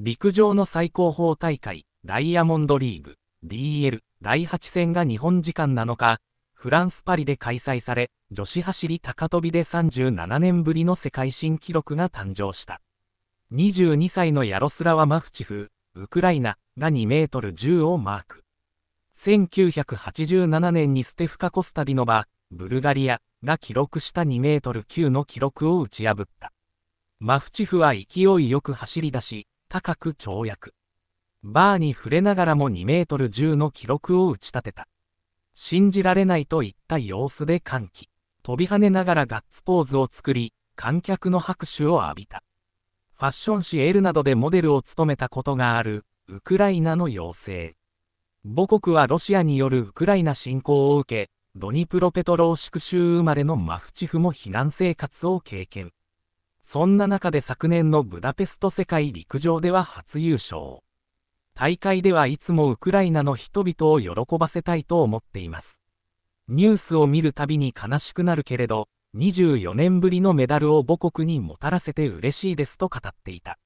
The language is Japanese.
陸上の最高峰大会、ダイヤモンドリーグ、DL 第8戦が日本時間7日、フランス・パリで開催され、女子走り高跳びで37年ぶりの世界新記録が誕生した。22歳のヤロスラワ・マフチフ、ウクライナが2メートル10をマーク。1987年にステフカ・コスタディノバ、ブルガリアが記録した2メートル9の記録を打ち破った。マフチフは勢いよく走り出し、高く跳躍。バーに触れながらも2メートル10の記録を打ち立てた。信じられないといった様子で歓喜。飛び跳ねながらガッツポーズを作り、観客の拍手を浴びた。ファッション誌エルなどでモデルを務めたことがある、ウクライナの妖精。母国はロシアによるウクライナ侵攻を受け、ドニプロペトローシク州生まれのマフチフも避難生活を経験。そんな中で昨年のブダペスト世界陸上では初優勝。大会ではいつもウクライナの人々を喜ばせたいと思っています。ニュースを見るたびに悲しくなるけれど、24年ぶりのメダルを母国にもたらせて嬉しいですと語っていた。